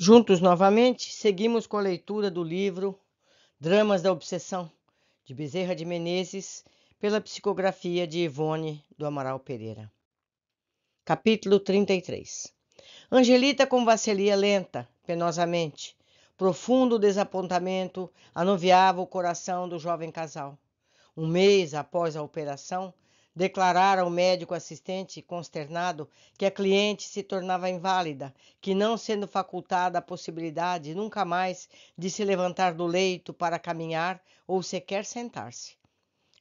Juntos novamente, seguimos com a leitura do livro Dramas da Obsessão, de Bezerra de Menezes, pela psicografia de Ivone do Amaral Pereira. Capítulo 33 Angelita convacelia lenta, penosamente. Profundo desapontamento anuviava o coração do jovem casal. Um mês após a operação, Declarara o médico assistente, consternado, que a cliente se tornava inválida, que não sendo facultada a possibilidade nunca mais de se levantar do leito para caminhar ou sequer sentar-se.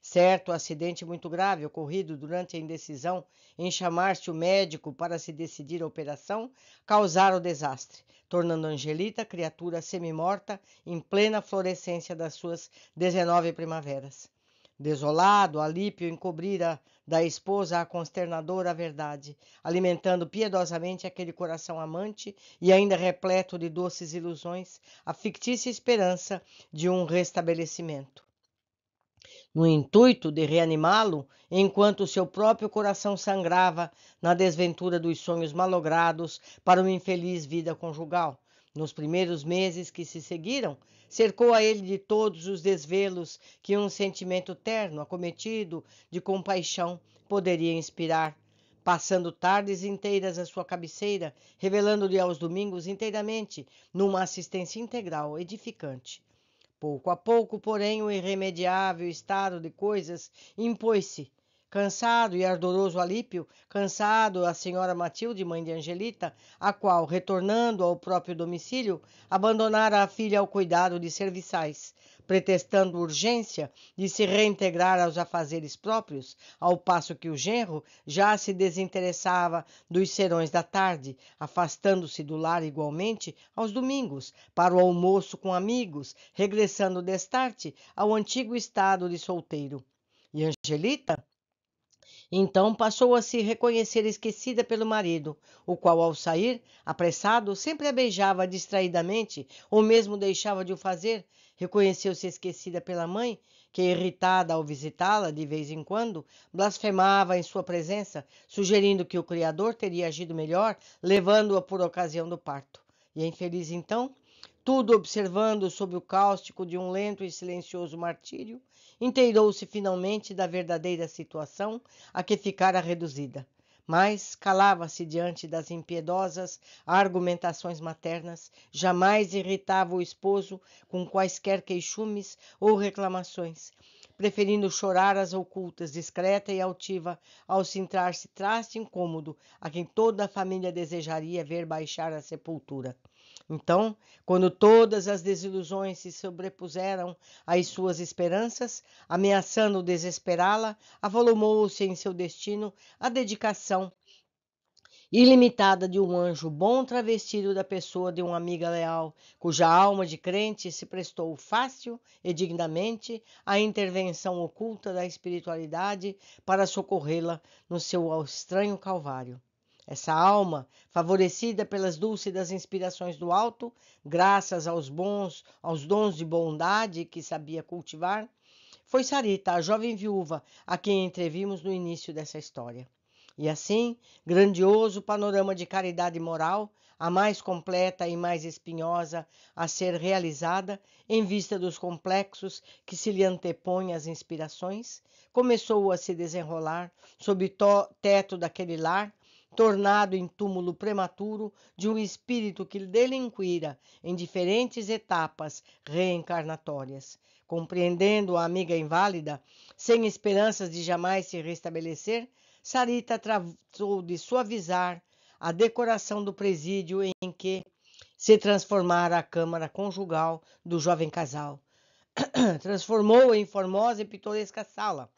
Certo, acidente muito grave ocorrido durante a indecisão em chamar-se o médico para se decidir a operação causara o desastre, tornando Angelita criatura semi-morta em plena florescência das suas 19 primaveras. Desolado, Alípio encobrira da esposa a consternadora verdade, alimentando piedosamente aquele coração amante e ainda repleto de doces ilusões, a fictícia esperança de um restabelecimento. No intuito de reanimá-lo, enquanto seu próprio coração sangrava na desventura dos sonhos malogrados para uma infeliz vida conjugal, nos primeiros meses que se seguiram, cercou a ele de todos os desvelos que um sentimento terno, acometido de compaixão, poderia inspirar, passando tardes inteiras à sua cabeceira, revelando-lhe aos domingos inteiramente, numa assistência integral edificante. Pouco a pouco, porém, o irremediável estado de coisas impôs-se cansado e ardoroso Alípio, cansado a senhora Matilde, mãe de Angelita, a qual, retornando ao próprio domicílio, abandonara a filha ao cuidado de serviçais, pretextando urgência de se reintegrar aos afazeres próprios, ao passo que o genro já se desinteressava dos serões da tarde, afastando-se do lar igualmente aos domingos, para o almoço com amigos, regressando destarte ao antigo estado de solteiro. E Angelita, então passou a se reconhecer esquecida pelo marido, o qual, ao sair, apressado, sempre a beijava distraidamente ou mesmo deixava de o fazer. Reconheceu-se esquecida pela mãe, que, irritada ao visitá-la de vez em quando, blasfemava em sua presença, sugerindo que o Criador teria agido melhor, levando-a por ocasião do parto. E a infeliz, então, tudo observando sob o cáustico de um lento e silencioso martírio, inteirou-se finalmente da verdadeira situação a que ficara reduzida, mas calava-se diante das impiedosas argumentações maternas, jamais irritava o esposo com quaisquer queixumes ou reclamações, preferindo chorar as ocultas, discreta e altiva, ao entrar se traste incômodo a quem toda a família desejaria ver baixar a sepultura. Então, quando todas as desilusões se sobrepuseram às suas esperanças, ameaçando desesperá-la, avolumou-se em seu destino a dedicação ilimitada de um anjo bom travestido da pessoa de uma amiga leal, cuja alma de crente se prestou fácil e dignamente à intervenção oculta da espiritualidade para socorrê-la no seu estranho calvário. Essa alma, favorecida pelas dúlcidas inspirações do alto, graças aos bons, aos dons de bondade que sabia cultivar, foi Sarita, a jovem viúva, a quem entrevimos no início dessa história. E assim, grandioso panorama de caridade moral, a mais completa e mais espinhosa a ser realizada em vista dos complexos que se lhe antepõem às inspirações, começou a se desenrolar sob o teto daquele lar tornado em túmulo prematuro de um espírito que delinquira em diferentes etapas reencarnatórias. Compreendendo a amiga inválida, sem esperanças de jamais se restabelecer, Sarita tratou de suavizar a decoração do presídio em que se transformara a câmara conjugal do jovem casal. Transformou-a em formosa e pitoresca sala,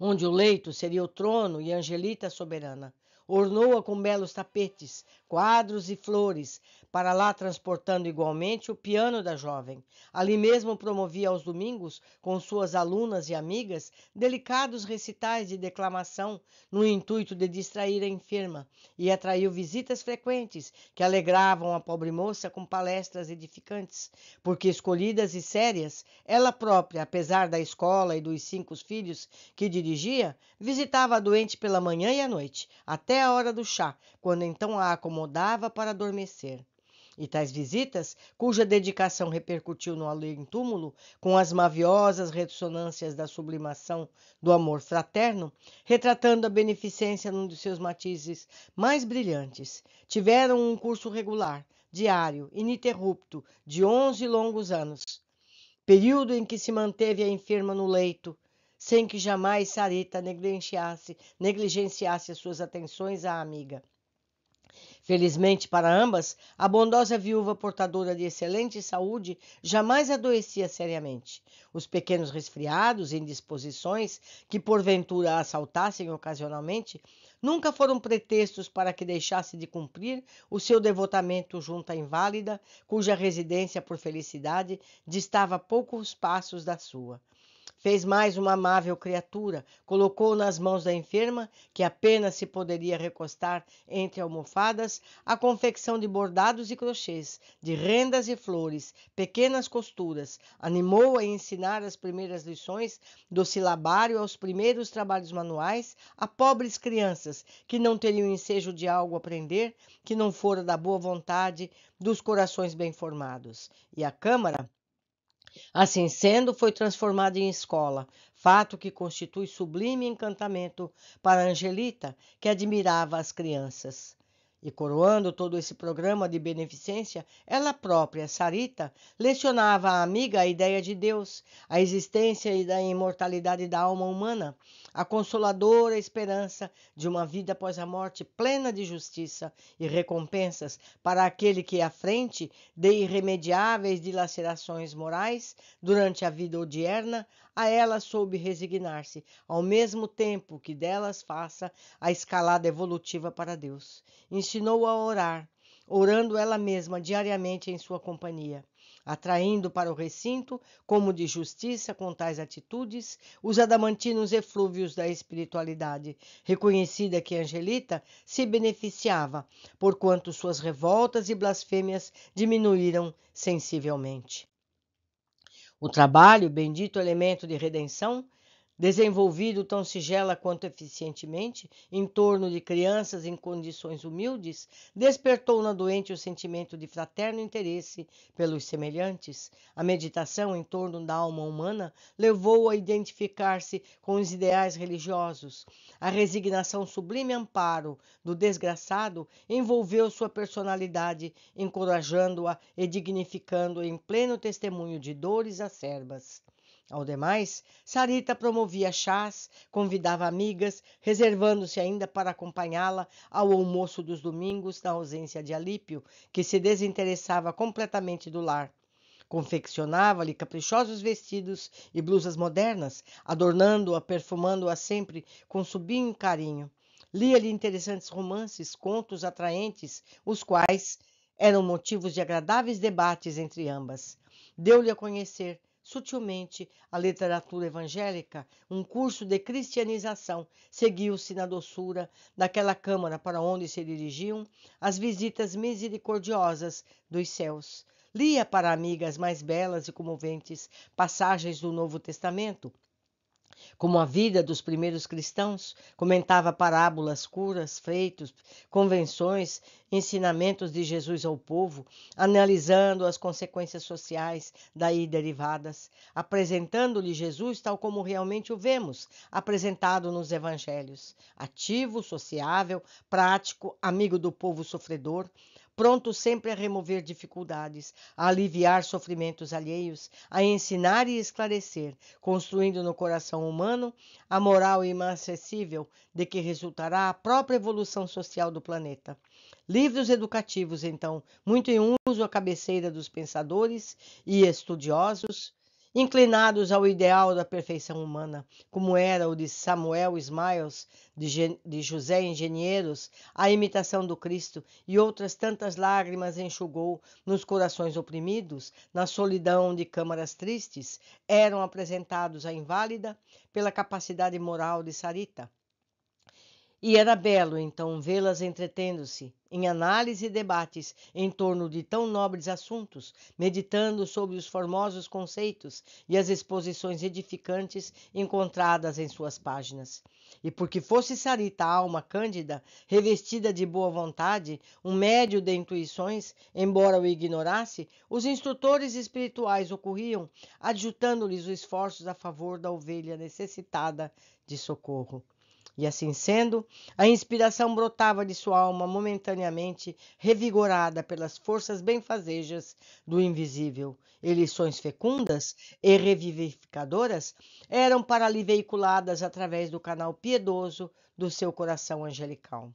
onde o leito seria o trono e Angelita soberana ornou-a com belos tapetes, quadros e flores, para lá transportando igualmente o piano da jovem. Ali mesmo promovia aos domingos, com suas alunas e amigas, delicados recitais de declamação, no intuito de distrair a enferma, e atraiu visitas frequentes que alegravam a pobre moça com palestras edificantes, porque escolhidas e sérias, ela própria, apesar da escola e dos cinco filhos que dirigia, visitava a doente pela manhã e à noite, até a hora do chá, quando então a acomodava para adormecer. E tais visitas, cuja dedicação repercutiu no além-túmulo, com as maviosas ressonâncias da sublimação do amor fraterno, retratando a beneficência num dos seus matizes mais brilhantes, tiveram um curso regular, diário, ininterrupto, de onze longos anos. Período em que se manteve a enferma no leito, sem que jamais Sarita negligenciasse, negligenciasse suas atenções à amiga. Felizmente para ambas, a bondosa viúva portadora de excelente saúde jamais adoecia seriamente. Os pequenos resfriados e indisposições que porventura a assaltassem ocasionalmente nunca foram pretextos para que deixasse de cumprir o seu devotamento junto à inválida, cuja residência por felicidade distava poucos passos da sua. Fez mais uma amável criatura, colocou nas mãos da enferma, que apenas se poderia recostar entre almofadas, a confecção de bordados e crochês, de rendas e flores, pequenas costuras, animou a ensinar as primeiras lições do silabário aos primeiros trabalhos manuais a pobres crianças que não teriam ensejo de algo aprender que não fora da boa vontade dos corações bem formados. E a Câmara Assim sendo, foi transformada em escola, fato que constitui sublime encantamento para Angelita, que admirava as crianças. E coroando todo esse programa de beneficência, ela própria, Sarita, lecionava à amiga a ideia de Deus, a existência e da imortalidade da alma humana, a consoladora esperança de uma vida após a morte plena de justiça e recompensas para aquele que à frente de irremediáveis dilacerações morais durante a vida odierna, a ela soube resignar-se, ao mesmo tempo que delas faça a escalada evolutiva para Deus. Ensinou a orar, orando ela mesma diariamente em sua companhia atraindo para o recinto, como de justiça com tais atitudes, os adamantinos eflúvios da espiritualidade, reconhecida que Angelita se beneficiava, porquanto suas revoltas e blasfêmias diminuíram sensivelmente. O trabalho, bendito elemento de redenção, desenvolvido tão sigela quanto eficientemente, em torno de crianças em condições humildes, despertou na doente o sentimento de fraterno interesse pelos semelhantes. A meditação em torno da alma humana levou a identificar-se com os ideais religiosos. A resignação sublime amparo do desgraçado envolveu sua personalidade, encorajando-a e dignificando-a em pleno testemunho de dores acerbas. Ao demais, Sarita promovia chás, convidava amigas, reservando-se ainda para acompanhá-la ao almoço dos domingos na ausência de Alípio, que se desinteressava completamente do lar. Confeccionava-lhe caprichosos vestidos e blusas modernas, adornando-a, perfumando-a sempre com subinho carinho. Lia-lhe interessantes romances, contos atraentes, os quais eram motivos de agradáveis debates entre ambas. Deu-lhe a conhecer sutilmente a literatura evangélica, um curso de cristianização seguiu-se na doçura daquela câmara para onde se dirigiam as visitas misericordiosas dos céus. Lia para amigas mais belas e comoventes passagens do Novo Testamento, como a vida dos primeiros cristãos, comentava parábolas, curas, feitos, convenções, ensinamentos de Jesus ao povo, analisando as consequências sociais daí derivadas, apresentando-lhe Jesus tal como realmente o vemos, apresentado nos evangelhos: ativo, sociável, prático, amigo do povo sofredor, pronto sempre a remover dificuldades, a aliviar sofrimentos alheios, a ensinar e esclarecer, construindo no coração humano a moral inacessível de que resultará a própria evolução social do planeta. Livros educativos, então, muito em uso à cabeceira dos pensadores e estudiosos inclinados ao ideal da perfeição humana, como era o de Samuel Smiles, de, de José Engenheiros, a imitação do Cristo e outras tantas lágrimas enxugou nos corações oprimidos, na solidão de câmaras tristes, eram apresentados à inválida pela capacidade moral de Sarita, e era belo, então, vê-las entretendo-se em análise e debates em torno de tão nobres assuntos, meditando sobre os formosos conceitos e as exposições edificantes encontradas em suas páginas. E porque fosse Sarita a alma cândida, revestida de boa vontade, um médio de intuições, embora o ignorasse, os instrutores espirituais ocorriam, adjutando-lhes os esforços a favor da ovelha necessitada de socorro. E assim sendo, a inspiração brotava de sua alma momentaneamente revigorada pelas forças benfazejas do invisível. E lições fecundas e revivificadoras eram para ali veiculadas através do canal piedoso do seu coração angelical.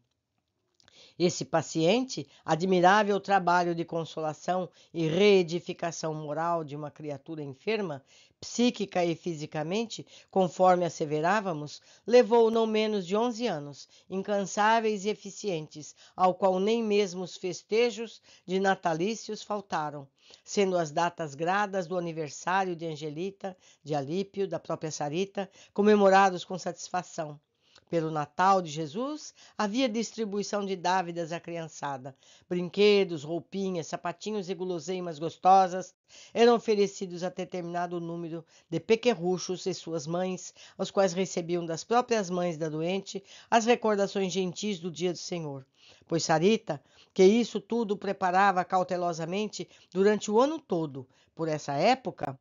Esse paciente, admirável trabalho de consolação e reedificação moral de uma criatura enferma, psíquica e fisicamente, conforme asseverávamos, levou não menos de onze anos, incansáveis e eficientes, ao qual nem mesmo os festejos de natalícios faltaram, sendo as datas gradas do aniversário de Angelita, de Alípio, da própria Sarita, comemorados com satisfação pelo Natal de Jesus, havia distribuição de dávidas à criançada. Brinquedos, roupinhas, sapatinhos e guloseimas gostosas eram oferecidos a determinado número de pequerruchos e suas mães, os quais recebiam das próprias mães da doente as recordações gentis do dia do Senhor. Pois Sarita, que isso tudo preparava cautelosamente durante o ano todo, por essa época,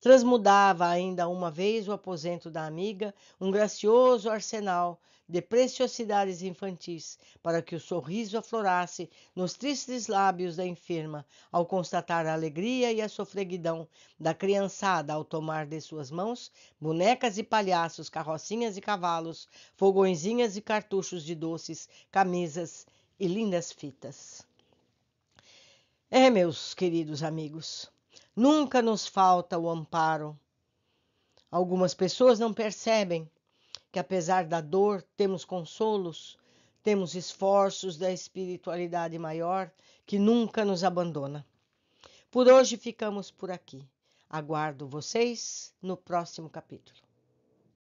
Transmudava ainda uma vez o aposento da amiga, um gracioso arsenal de preciosidades infantis, para que o sorriso aflorasse nos tristes lábios da enferma, ao constatar a alegria e a sofreguidão da criançada ao tomar de suas mãos bonecas e palhaços, carrocinhas e cavalos, fogõezinhas e cartuchos de doces, camisas e lindas fitas. É, meus queridos amigos, Nunca nos falta o amparo. Algumas pessoas não percebem que, apesar da dor, temos consolos, temos esforços da espiritualidade maior que nunca nos abandona. Por hoje ficamos por aqui. Aguardo vocês no próximo capítulo.